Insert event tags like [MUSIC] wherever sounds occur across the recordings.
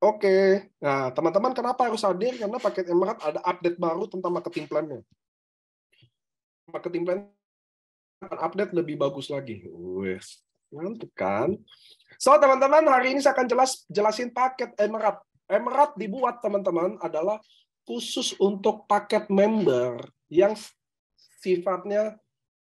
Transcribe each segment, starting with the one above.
Oke, nah teman-teman kenapa harus hadir? Karena paket Emirat ada update baru tentang marketing plan-nya. Marketing plan akan update lebih bagus lagi. Wes, ngantuk kan? So teman-teman, hari ini saya akan jelas jelasin paket Emirat. Emirat dibuat teman-teman adalah khusus untuk paket member yang sifatnya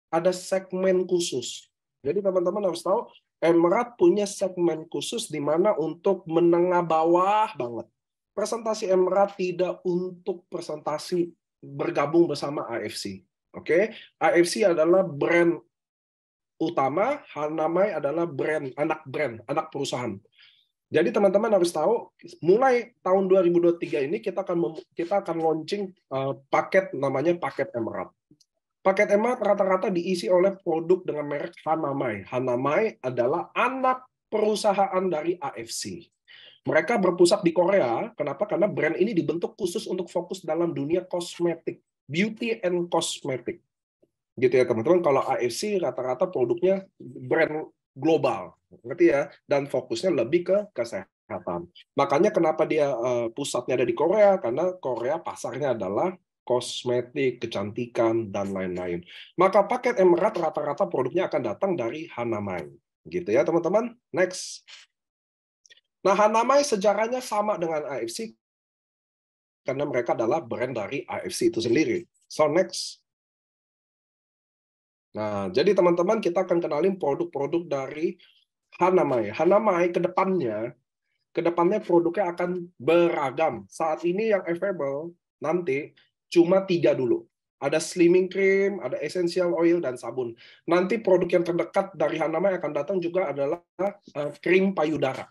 ada segmen khusus. Jadi teman-teman harus tahu Emerald punya segmen khusus di mana untuk menengah bawah banget. Presentasi Emerald tidak untuk presentasi bergabung bersama AFC. Oke, okay? AFC adalah brand utama, Hal namanya adalah brand, anak brand, anak perusahaan. Jadi teman-teman harus tahu, mulai tahun 2023 ini kita akan kita akan launching eh, paket namanya paket Emerald. Paket emat rata-rata diisi oleh produk dengan merek Hanamai. Hanamai adalah anak perusahaan dari AFC. Mereka berpusat di Korea. Kenapa? Karena brand ini dibentuk khusus untuk fokus dalam dunia kosmetik, beauty and cosmetic. Gitu ya teman-teman. Kalau AFC rata-rata produknya brand global, ngerti ya? Dan fokusnya lebih ke kesehatan. Makanya kenapa dia eh, pusatnya ada di Korea? Karena Korea pasarnya adalah kosmetik, kecantikan, dan lain-lain. Maka paket Emerald rata-rata produknya akan datang dari Hanamai. Gitu ya, teman-teman. Next. Nah, Hanamai sejarahnya sama dengan AFC karena mereka adalah brand dari AFC itu sendiri. So, next. Nah, jadi teman-teman kita akan kenalin produk-produk dari Hanamai. Hanamai ke depannya, ke depannya produknya akan beragam. Saat ini yang available, nanti Cuma tiga dulu. Ada slimming cream, ada essential oil, dan sabun. Nanti produk yang terdekat dari Hanama yang akan datang juga adalah eh, krim payudara.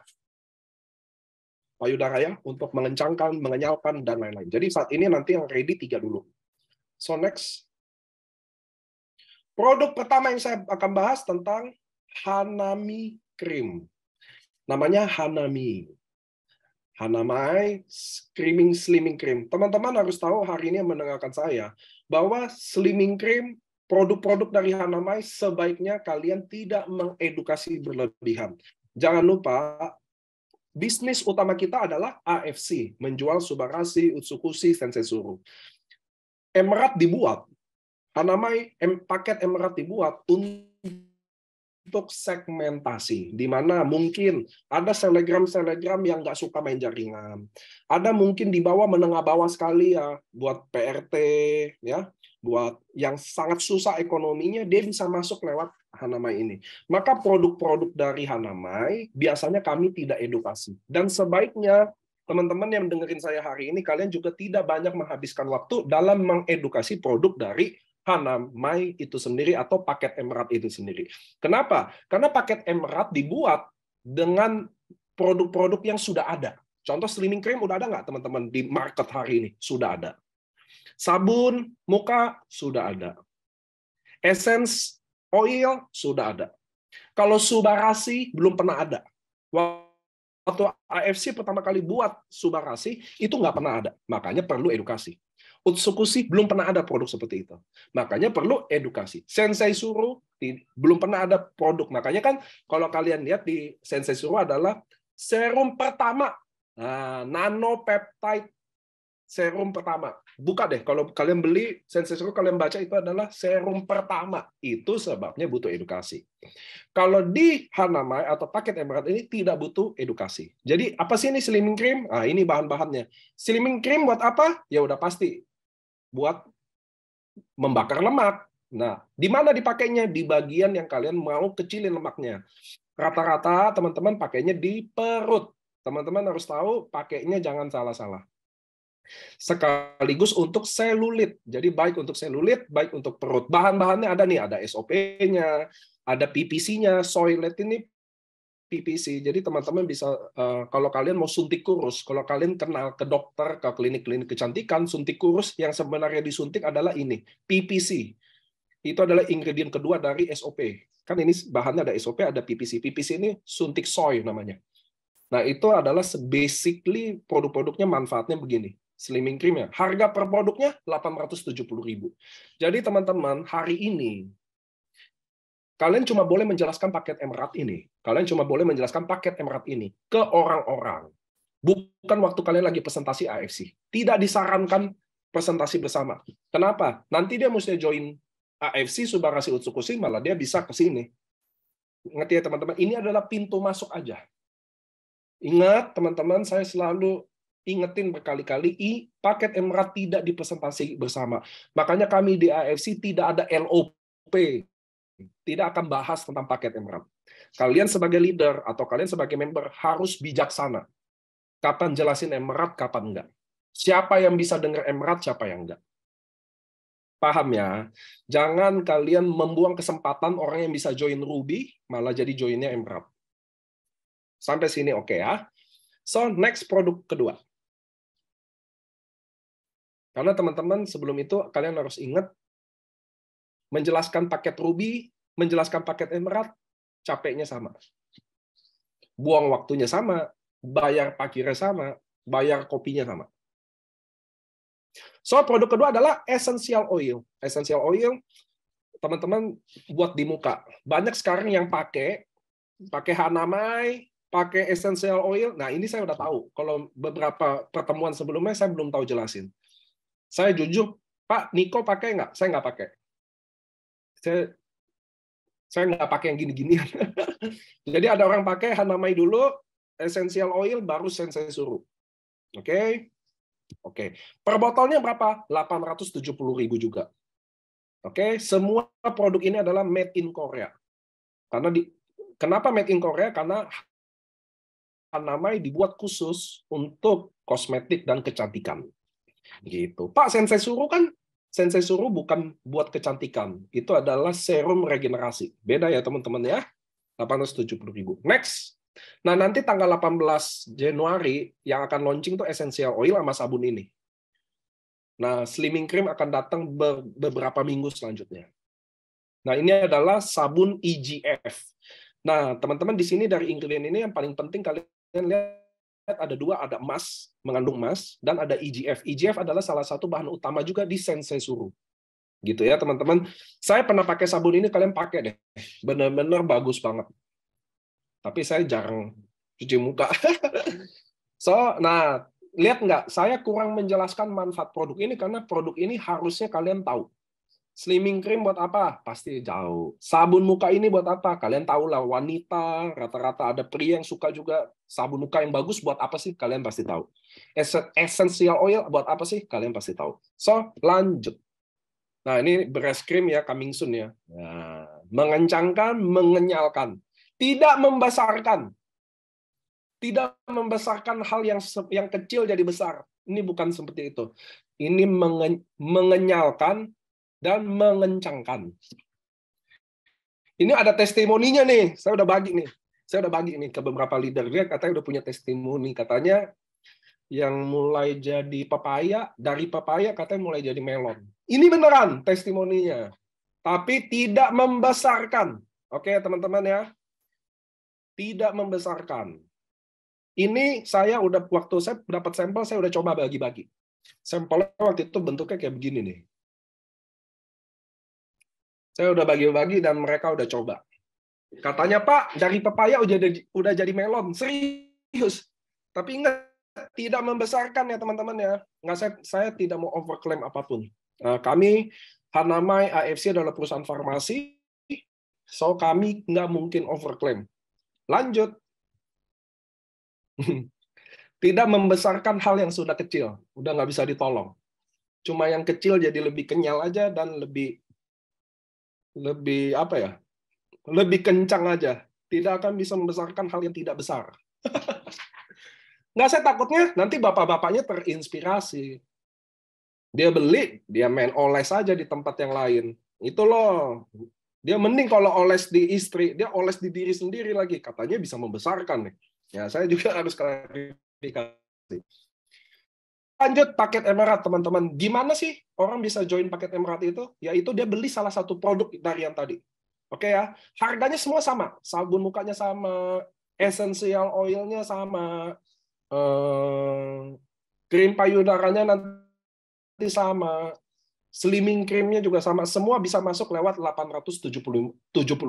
Payudara ya, untuk mengencangkan, mengenyalkan, dan lain-lain. Jadi saat ini nanti yang ready tiga dulu. So next. Produk pertama yang saya akan bahas tentang Hanami Cream. Namanya Hanami. Hanamai Screaming Slimming Cream. Teman-teman harus tahu hari ini yang mendengarkan saya bahwa slimming cream produk-produk dari Hanamai sebaiknya kalian tidak mengedukasi berlebihan. Jangan lupa bisnis utama kita adalah AFC, menjual subarasi, Utsukushi, Sensei Suru. dibuat, Hanamai paket emerat dibuat untuk untuk segmentasi, di mana mungkin ada selegram-selegram yang nggak suka main jaringan, ada mungkin di bawah menengah bawah sekali ya, buat PRT, ya, buat yang sangat susah ekonominya, dia bisa masuk lewat Hanamai ini. Maka produk-produk dari Hanamai biasanya kami tidak edukasi. Dan sebaiknya teman-teman yang dengerin saya hari ini, kalian juga tidak banyak menghabiskan waktu dalam mengedukasi produk dari Hana Mai itu sendiri atau paket Emerald itu sendiri. Kenapa? Karena paket Emerald dibuat dengan produk-produk yang sudah ada. Contoh slimming cream udah ada nggak teman-teman di market hari ini? Sudah ada. Sabun muka sudah ada. Essence oil sudah ada. Kalau Subarasi belum pernah ada. Waktu AFC pertama kali buat Subarasi itu nggak pernah ada. Makanya perlu edukasi. Utsukushi belum pernah ada produk seperti itu. Makanya perlu edukasi. Sensei Suru belum pernah ada produk. Makanya kan kalau kalian lihat di Sensei Suru adalah serum pertama nah, nanopeptide serum pertama. Buka deh kalau kalian beli Sensei Suru kalian baca itu adalah serum pertama. Itu sebabnya butuh edukasi. Kalau di Hanamai atau paket Emerald ini tidak butuh edukasi. Jadi apa sih ini slimming cream? Ah ini bahan-bahannya. Slimming cream buat apa? Ya udah pasti buat membakar lemak. Nah, di mana dipakainya? Di bagian yang kalian mau kecilin lemaknya. Rata-rata teman-teman pakainya di perut. Teman-teman harus tahu pakainya jangan salah-salah. Sekaligus untuk selulit. Jadi baik untuk selulit, baik untuk perut. Bahan-bahannya ada nih, ada SOP-nya, ada PPC-nya. Soylent ini PPC. Jadi teman-teman bisa uh, kalau kalian mau suntik kurus, kalau kalian kenal ke dokter, ke klinik-klinik kecantikan, suntik kurus yang sebenarnya disuntik adalah ini, PPC. Itu adalah ingredient kedua dari SOP. Kan ini bahannya ada SOP, ada PPC. PPC ini suntik soy namanya. Nah, itu adalah basically produk-produknya manfaatnya begini. Slimming cream ya. Harga per produknya 870.000. Jadi teman-teman, hari ini kalian cuma boleh menjelaskan paket emerald ini Kalian cuma boleh menjelaskan paket Emirat ini ke orang-orang. Bukan waktu kalian lagi presentasi AFC. Tidak disarankan presentasi bersama. Kenapa? Nanti dia mesti join AFC Subarasi Utsukusi, malah dia bisa ke sini. Ingat ya teman-teman, ini adalah pintu masuk aja. Ingat teman-teman, saya selalu ingetin berkali-kali, i paket Emirat tidak dipresentasi bersama. Makanya kami di AFC tidak ada LOP, tidak akan bahas tentang paket Emirat. Kalian sebagai leader atau kalian sebagai member harus bijaksana. Kapan jelasin emerat, kapan enggak. Siapa yang bisa dengar emerat, siapa yang enggak. Paham ya? Jangan kalian membuang kesempatan orang yang bisa join Ruby, malah jadi joinnya emerat. Sampai sini oke okay ya. So, next produk kedua. Karena teman-teman sebelum itu kalian harus ingat menjelaskan paket Ruby, menjelaskan paket Emerald, capeknya sama. Buang waktunya sama, bayar parkirnya sama, bayar kopinya sama. So, produk kedua adalah essential oil. Essential oil, teman-teman buat di muka. Banyak sekarang yang pakai, pakai Hanamai, pakai essential oil. Nah, ini saya udah tahu. Kalau beberapa pertemuan sebelumnya, saya belum tahu jelasin. Saya jujur, Pak Niko pakai nggak? Saya nggak pakai. Saya saya nggak pakai yang gini gini [LAUGHS] Jadi ada orang pakai hanamai dulu, essential oil, baru sensei suruh. Oke? Okay? Oke. Okay. Per botolnya berapa? 870 ribu juga. Oke, okay? semua produk ini adalah made in Korea. Karena di kenapa made in Korea? Karena Hanamai dibuat khusus untuk kosmetik dan kecantikan. Gitu. Pak Sensei suruh kan Sensei Suru bukan buat kecantikan. Itu adalah serum regenerasi. Beda ya teman-teman ya. 870 ribu. Next. Nah nanti tanggal 18 Januari yang akan launching tuh essential oil sama sabun ini. Nah slimming cream akan datang beberapa minggu selanjutnya. Nah ini adalah sabun EGF. Nah teman-teman di sini dari ingredient ini yang paling penting kalian lihat ada dua, ada emas, mengandung emas, dan ada EGF. EGF adalah salah satu bahan utama juga di sensei suruh. Gitu ya, teman-teman. Saya pernah pakai sabun ini, kalian pakai deh. Benar-benar bagus banget. Tapi saya jarang cuci muka. [LAUGHS] so, nah, lihat nggak? Saya kurang menjelaskan manfaat produk ini karena produk ini harusnya kalian tahu. Slimming cream buat apa? Pasti jauh. Sabun muka ini buat apa? Kalian tahu lah wanita, rata-rata ada pria yang suka juga sabun muka yang bagus buat apa sih? Kalian pasti tahu. Essential oil buat apa sih? Kalian pasti tahu. So, lanjut. Nah, ini breast cream ya, coming soon ya. Nah, mengencangkan, mengenyalkan. Tidak membesarkan. Tidak membesarkan hal yang yang kecil jadi besar. Ini bukan seperti itu. Ini mengenyalkan, dan mengencangkan. Ini ada testimoninya nih, saya udah bagi nih. Saya udah bagi nih ke beberapa leader dia katanya udah punya testimoni, katanya yang mulai jadi pepaya, dari pepaya katanya mulai jadi melon. Ini beneran testimoninya. Tapi tidak membesarkan. Oke, teman-teman ya. Tidak membesarkan. Ini saya udah waktu saya dapat sampel saya udah coba bagi-bagi. Sampelnya waktu itu bentuknya kayak begini nih. Saya udah bagi-bagi dan mereka udah coba. Katanya Pak, dari pepaya udah jadi, udah jadi melon. Serius. Tapi ingat, tidak membesarkan ya teman-teman ya. Nggak, saya, saya tidak mau overclaim apapun. Nah, kami, Hanamai AFC adalah perusahaan farmasi, so kami nggak mungkin overclaim. Lanjut. [LAUGHS] Tidak membesarkan hal yang sudah kecil. Udah nggak bisa ditolong. Cuma yang kecil jadi lebih kenyal aja dan lebih lebih apa ya lebih kencang aja tidak akan bisa membesarkan hal yang tidak besar [LAUGHS] nggak saya takutnya nanti bapak-bapaknya terinspirasi dia beli dia main oles saja di tempat yang lain itu loh dia mending kalau oles di istri dia oles di diri sendiri lagi katanya bisa membesarkan nih ya saya juga harus klarifikasi lanjut paket Emerald teman-teman. Gimana sih orang bisa join paket Emerald itu? Yaitu dia beli salah satu produk dari yang tadi. Oke ya, harganya semua sama, sabun mukanya sama, essential oilnya sama, eh, krim payudaranya nanti sama, slimming creamnya juga sama, semua bisa masuk lewat 870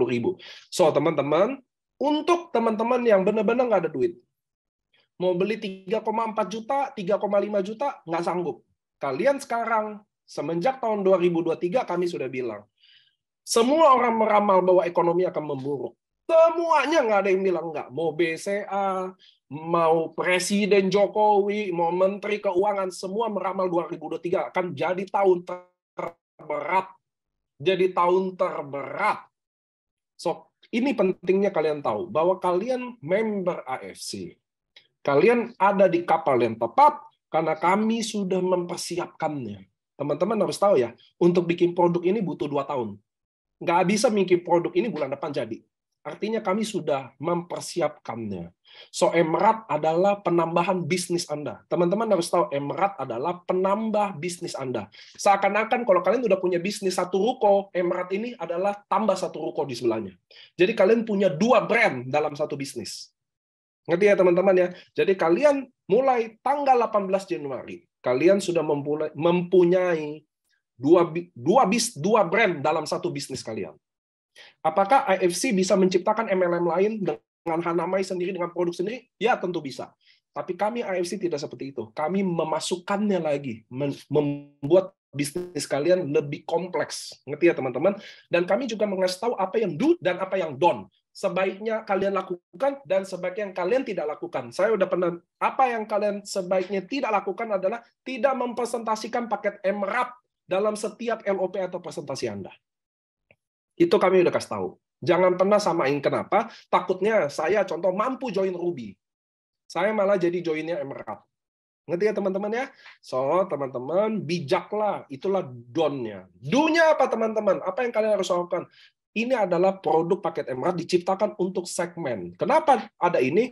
ribu. So teman-teman, untuk teman-teman yang benar-benar nggak ada duit, mau beli 3,4 juta, 3,5 juta, nggak sanggup. Kalian sekarang, semenjak tahun 2023 kami sudah bilang, semua orang meramal bahwa ekonomi akan memburuk. Semuanya nggak ada yang bilang nggak. Mau BCA, mau Presiden Jokowi, mau Menteri Keuangan, semua meramal 2023 akan jadi tahun terberat. Jadi tahun terberat. So, ini pentingnya kalian tahu, bahwa kalian member AFC Kalian ada di kapal yang tepat karena kami sudah mempersiapkannya. Teman-teman harus tahu ya, untuk bikin produk ini butuh dua tahun. Nggak bisa bikin produk ini bulan depan jadi. Artinya kami sudah mempersiapkannya. So Emerat adalah penambahan bisnis Anda. Teman-teman harus tahu Emerat adalah penambah bisnis Anda. Seakan-akan kalau kalian sudah punya bisnis satu ruko, Emerat ini adalah tambah satu ruko di sebelahnya. Jadi kalian punya dua brand dalam satu bisnis. Ngerti ya teman-teman ya? Jadi kalian mulai tanggal 18 Januari, kalian sudah mempunyai dua dua bis dua brand dalam satu bisnis kalian. Apakah IFC bisa menciptakan MLM lain dengan Hanamai sendiri dengan produk sendiri? Ya, tentu bisa. Tapi kami IFC tidak seperti itu. Kami memasukkannya lagi, membuat bisnis kalian lebih kompleks. Ngerti ya, teman-teman? Dan kami juga mengasih tahu apa yang do dan apa yang don sebaiknya kalian lakukan dan sebaiknya yang kalian tidak lakukan. Saya udah pernah apa yang kalian sebaiknya tidak lakukan adalah tidak mempresentasikan paket MRAP dalam setiap LOP atau presentasi Anda. Itu kami udah kasih tahu. Jangan pernah samain kenapa? Takutnya saya contoh mampu join Ruby. Saya malah jadi joinnya MRAP. Ngerti ya teman-teman ya? So, teman-teman, bijaklah. Itulah donnya. Dunya apa teman-teman? Apa yang kalian harus lakukan? ini adalah produk paket emerald diciptakan untuk segmen. Kenapa ada ini?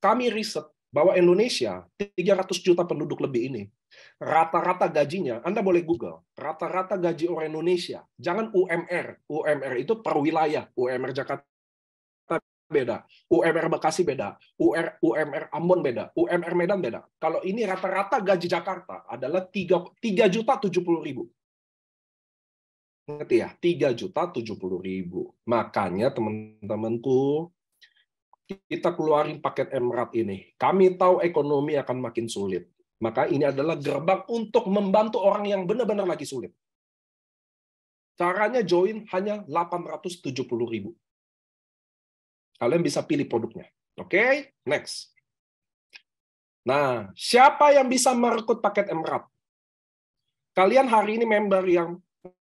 Kami riset bahwa Indonesia 300 juta penduduk lebih ini rata-rata gajinya Anda boleh Google rata-rata gaji orang Indonesia jangan UMR UMR itu per wilayah UMR Jakarta beda UMR Bekasi beda UR, UMR Ambon beda UMR Medan beda kalau ini rata-rata gaji Jakarta adalah 3 3 juta 70 ribu ingat ya, 3 juta 70 ribu. Makanya teman-temanku, kita keluarin paket Emirat ini. Kami tahu ekonomi akan makin sulit. Maka ini adalah gerbang untuk membantu orang yang benar-benar lagi sulit. Caranya join hanya 870 ribu. Kalian bisa pilih produknya. Oke, okay? next. Nah, siapa yang bisa merekrut paket Emirat? Kalian hari ini member yang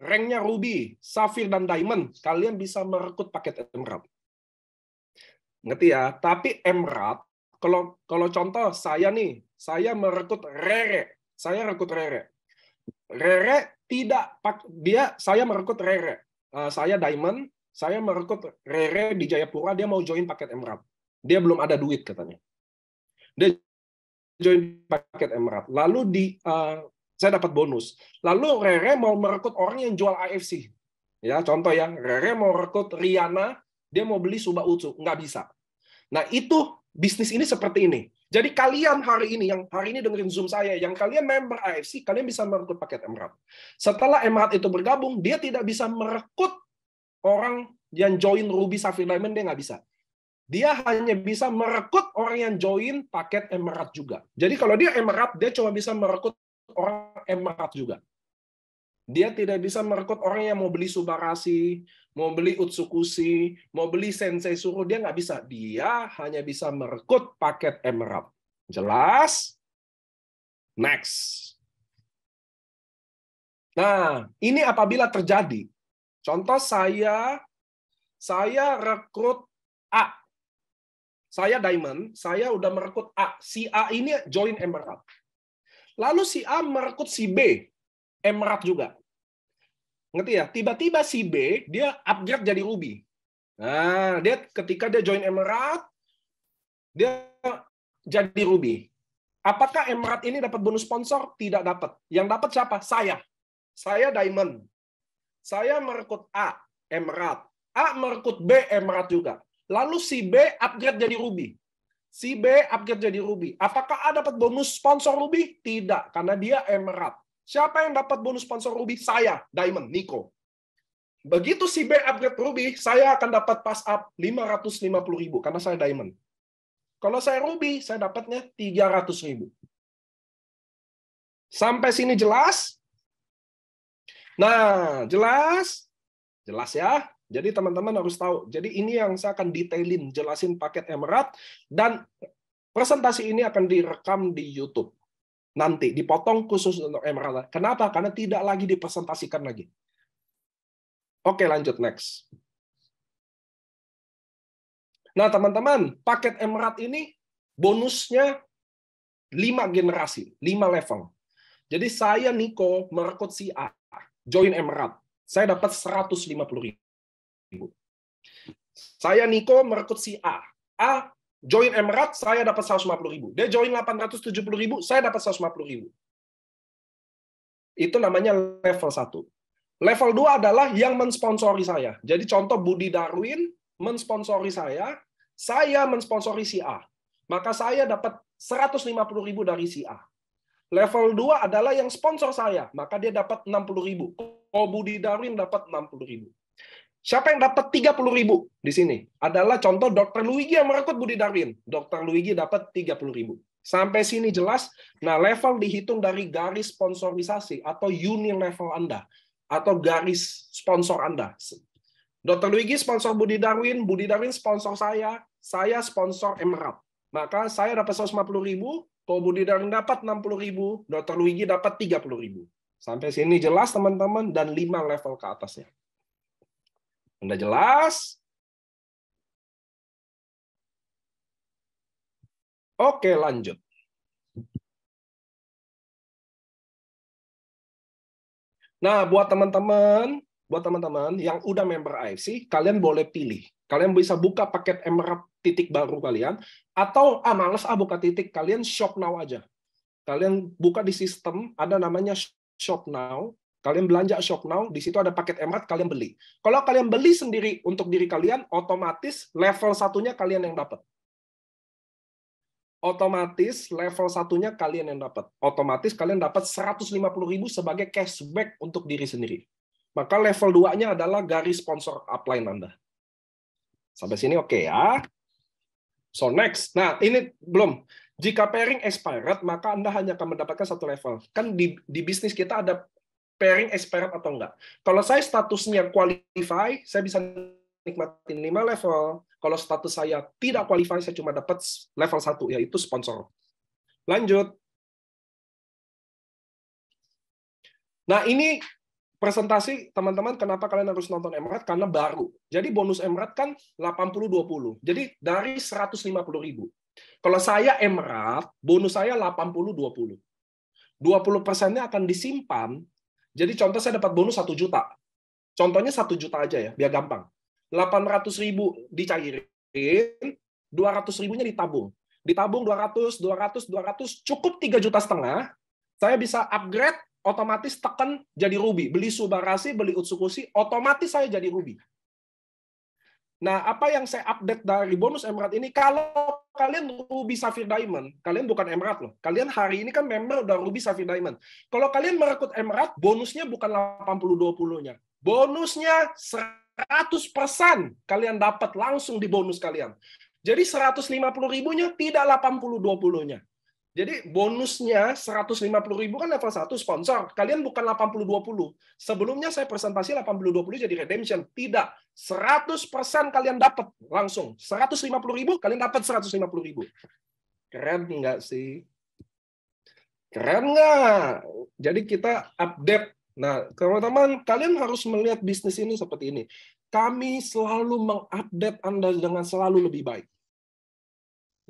ranknya ruby, safir dan diamond, kalian bisa merekrut paket emerald. Ngerti ya? Tapi emerald kalau kalau contoh saya nih, saya merekrut Rere. Saya rekut Rere. Rere tidak dia saya merekrut Rere. Eh, saya Diamond, saya merekrut Rere di Jayapura, dia mau join paket Emerald. Dia belum ada duit katanya. Dia join paket Emerald. Lalu di uh, saya dapat bonus. Lalu Rere mau merekrut orang yang jual AFC. Ya, contoh ya, Rere mau rekrut Riana, dia mau beli Suba Utsu, nggak bisa. Nah, itu bisnis ini seperti ini. Jadi kalian hari ini yang hari ini dengerin Zoom saya, yang kalian member AFC, kalian bisa merekrut paket Emirat. Setelah Emirat itu bergabung, dia tidak bisa merekrut orang yang join Ruby Sapphire Diamond, dia nggak bisa. Dia hanya bisa merekrut orang yang join paket Emirat juga. Jadi kalau dia Emirat, dia cuma bisa merekrut orang emerat juga. Dia tidak bisa merekrut orang yang mau beli Subarasi, mau beli utsukusi, mau beli Sensei suruh, Dia nggak bisa. Dia hanya bisa merekrut paket emerat. Jelas? Next. Nah, ini apabila terjadi. Contoh saya, saya rekrut A. Saya Diamond, saya udah merekrut A. Si A ini join Emerald Lalu si A merekrut si B, Emerald eh, juga. Ngerti ya? Tiba-tiba si B, dia upgrade jadi Ruby. Nah, dia ketika dia join Emerald, dia jadi Ruby. Apakah Emerald ini dapat bonus sponsor? Tidak dapat. Yang dapat siapa? Saya. Saya Diamond. Saya merekrut A, Emerald. A merekrut B, Emerald juga. Lalu si B upgrade jadi Ruby. Si B upgrade jadi Ruby. Apakah A dapat bonus sponsor Ruby? Tidak, karena dia Emerald. Siapa yang dapat bonus sponsor Ruby? Saya, Diamond, Nico. Begitu si B upgrade Ruby, saya akan dapat pass up 550.000 karena saya Diamond. Kalau saya Ruby, saya dapatnya 300 Sampai sini jelas? Nah, jelas? Jelas ya? Jadi teman-teman harus tahu. Jadi ini yang saya akan detailin, jelasin paket Emerald dan presentasi ini akan direkam di YouTube nanti dipotong khusus untuk Emerald. Kenapa? Karena tidak lagi dipresentasikan lagi. Oke, lanjut next. Nah, teman-teman, paket Emerald ini bonusnya 5 generasi, 5 level. Jadi saya Niko merekrut si A, join Emerald. Saya dapat 150 ribu. Saya Niko merekrut si A. A join Emirat, saya dapat 150 ribu. Dia join 870 ribu, saya dapat 150 ribu. Itu namanya level 1. Level 2 adalah yang mensponsori saya. Jadi contoh Budi Darwin mensponsori saya, saya mensponsori si A. Maka saya dapat 150 ribu dari si A. Level 2 adalah yang sponsor saya, maka dia dapat 60 ribu. Ko Budi Darwin dapat 60 ribu. Siapa yang dapat 30 ribu di sini? Adalah contoh Dr. Luigi yang merekrut Budi Darwin. Dr. Luigi dapat 30 ribu. Sampai sini jelas? Nah, level dihitung dari garis sponsorisasi atau unit level Anda. Atau garis sponsor Anda. Dr. Luigi sponsor Budi Darwin, Budi Darwin sponsor saya, saya sponsor Emerald. Maka saya dapat 150 ribu, kalau Budi Darwin dapat 60 ribu, Dr. Luigi dapat 30 ribu. Sampai sini jelas teman-teman, dan lima level ke atasnya. Anda jelas? Oke, lanjut. Nah, buat teman-teman, buat teman-teman yang udah member AFC, kalian boleh pilih. Kalian bisa buka paket Emerald titik baru kalian, atau ah males ah buka titik, kalian shop now aja. Kalian buka di sistem, ada namanya shop now, Kalian belanja shock now, di situ ada paket emat, kalian beli. Kalau kalian beli sendiri untuk diri kalian, otomatis level satunya kalian yang dapat. Otomatis level satunya kalian yang dapat. Otomatis kalian dapat 150.000 sebagai cashback untuk diri sendiri. Maka level 2-nya adalah garis sponsor upline Anda. Sampai sini oke okay ya. So next. Nah, ini belum. Jika pairing expired, maka Anda hanya akan mendapatkan satu level. Kan di, di bisnis kita ada pairing expert atau enggak. Kalau saya statusnya qualify, saya bisa nikmatin 5 level. Kalau status saya tidak qualify, saya cuma dapat level satu, yaitu sponsor. Lanjut. Nah, ini presentasi teman-teman kenapa kalian harus nonton Emirat karena baru. Jadi bonus Emirat kan 80-20. Jadi dari 150 ribu. Kalau saya Emirat, bonus saya 80-20. 20 persennya akan disimpan jadi contoh saya dapat bonus 1 juta. Contohnya 1 juta aja ya, biar gampang. 800 ribu dicairin, 200 ribunya ditabung. Ditabung 200, 200, 200, cukup 3 juta setengah, saya bisa upgrade, otomatis tekan jadi Ruby. Beli Subarasi, beli utsukusi, otomatis saya jadi Ruby. Nah, apa yang saya update dari bonus Emirat ini, kalau kalian Ruby Sapphire Diamond, kalian bukan Emirat loh. Kalian hari ini kan member udah Ruby Sapphire Diamond. Kalau kalian merekrut Emirat, bonusnya bukan 80-20-nya. Bonusnya 100% kalian dapat langsung di bonus kalian. Jadi 150 ribunya tidak 80-20-nya. Jadi bonusnya 150 ribu kan level 1 sponsor. Kalian bukan 80-20. Sebelumnya saya presentasi 80-20 jadi redemption. Tidak. 100% kalian dapat langsung. 150 ribu, kalian dapat 150 ribu. Keren nggak sih? Keren nggak? Jadi kita update. Nah, teman-teman, kalian harus melihat bisnis ini seperti ini. Kami selalu mengupdate Anda dengan selalu lebih baik.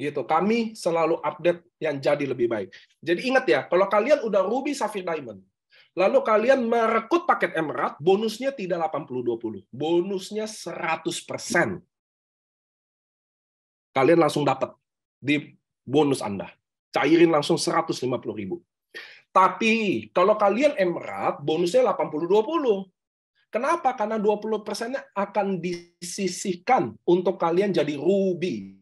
Gitu. Kami selalu update yang jadi lebih baik. Jadi ingat ya, kalau kalian udah ruby sapphire diamond, lalu kalian merekut paket emerald, bonusnya tidak 80-20. Bonusnya 100%. Kalian langsung dapat di bonus Anda. Cairin langsung 150 ribu. Tapi kalau kalian emerald, bonusnya 80-20. Kenapa? Karena 20 persennya akan disisihkan untuk kalian jadi ruby.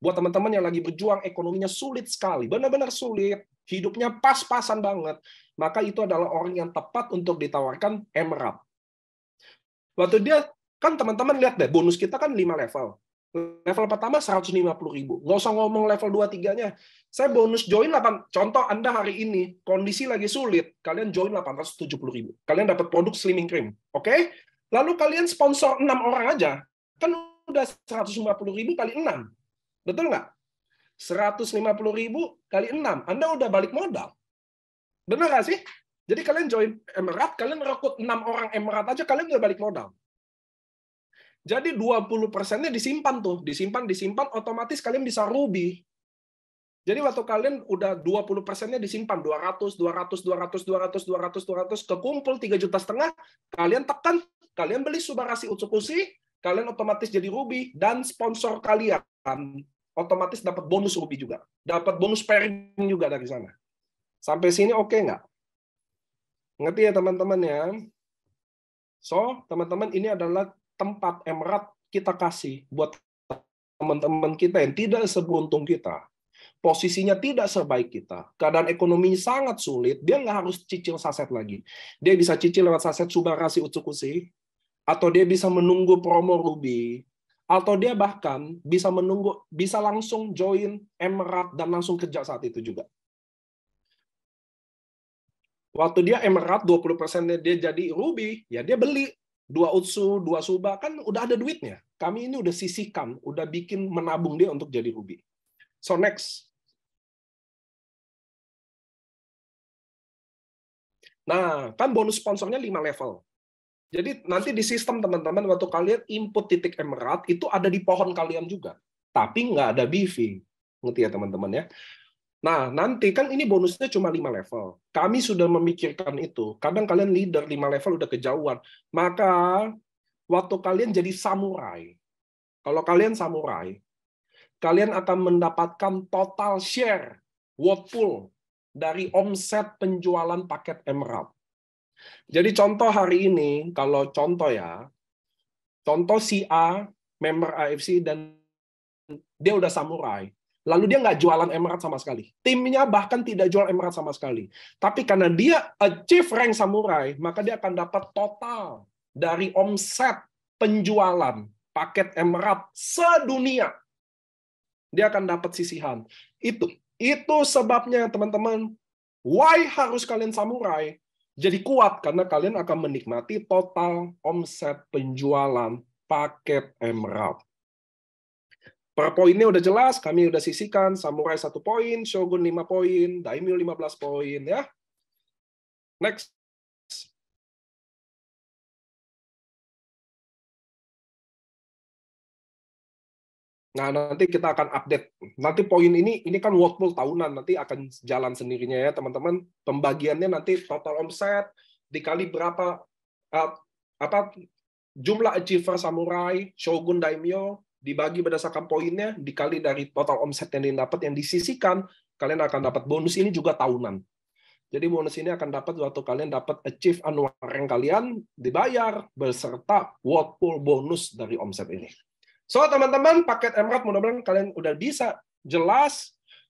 Buat teman-teman yang lagi berjuang, ekonominya sulit sekali, benar-benar sulit, hidupnya pas-pasan banget, maka itu adalah orang yang tepat untuk ditawarkan emerald. Waktu dia, kan teman-teman lihat deh, bonus kita kan 5 level. Level pertama 150 ribu. Nggak usah ngomong level 2-3-nya. Saya bonus join 8. Contoh Anda hari ini, kondisi lagi sulit. Kalian join 870 ribu. Kalian dapat produk slimming cream. Oke? Okay? Lalu kalian sponsor 6 orang aja. Kan udah 150 ribu kali 6. Betul nggak? 150 ribu kali 6, Anda udah balik modal. Benar nggak sih? Jadi kalian join Emirat, kalian rekrut 6 orang Emirat aja, kalian udah balik modal. Jadi 20 persennya disimpan tuh, disimpan, disimpan, otomatis kalian bisa ruby. Jadi waktu kalian udah 20 persennya disimpan, 200, 200, 200, 200, 200, 200, kekumpul 3 juta setengah, kalian tekan, kalian beli subarasi utsukusi, kalian otomatis jadi Ruby dan sponsor kalian otomatis dapat bonus Ruby juga, dapat bonus pairing juga dari sana. Sampai sini oke okay nggak? Ngerti ya teman-teman ya? So, teman-teman ini adalah tempat emerald kita kasih buat teman-teman kita yang tidak seberuntung kita. Posisinya tidak sebaik kita. Keadaan ekonominya sangat sulit. Dia nggak harus cicil saset lagi. Dia bisa cicil lewat saset subarasi utsukusi atau dia bisa menunggu promo Ruby, atau dia bahkan bisa menunggu, bisa langsung join Emerald dan langsung kerja saat itu juga. Waktu dia Emerald 20% dia jadi Ruby, ya dia beli dua utsu, dua suba, kan udah ada duitnya. Kami ini udah sisihkan, udah bikin menabung dia untuk jadi Ruby. So next. Nah, kan bonus sponsornya 5 level. Jadi nanti di sistem teman-teman waktu kalian input titik emerald itu ada di pohon kalian juga, tapi nggak ada BV, ngerti ya teman-teman ya. Nah nanti kan ini bonusnya cuma 5 level. Kami sudah memikirkan itu. Kadang kalian leader 5 level udah kejauhan, maka waktu kalian jadi samurai. Kalau kalian samurai, kalian akan mendapatkan total share, world pool dari omset penjualan paket emerald jadi contoh hari ini, kalau contoh ya, contoh si A, member AFC, dan dia udah samurai. Lalu dia nggak jualan Emirates sama sekali. Timnya bahkan tidak jual Emirates sama sekali. Tapi karena dia achieve rank samurai, maka dia akan dapat total dari omset penjualan paket Emirates sedunia. Dia akan dapat sisihan. Itu itu sebabnya teman-teman, why harus kalian samurai? jadi kuat karena kalian akan menikmati total omset penjualan paket Emerald. Per poinnya udah jelas, kami udah sisihkan Samurai satu poin, Shogun 5 poin, Daimyo 15 poin ya. Next. Nah, nanti kita akan update. Nanti poin ini, ini kan World tahunan, nanti akan jalan sendirinya ya, teman-teman. Pembagiannya nanti total omset dikali berapa uh, apa jumlah achiever samurai, shogun daimyo dibagi berdasarkan poinnya dikali dari total omset yang didapat yang disisikan, kalian akan dapat bonus ini juga tahunan. Jadi bonus ini akan dapat waktu kalian dapat achieve annual rank kalian dibayar beserta world pool bonus dari omset ini. So teman-teman, paket Emerald mudah-mudahan kalian udah bisa jelas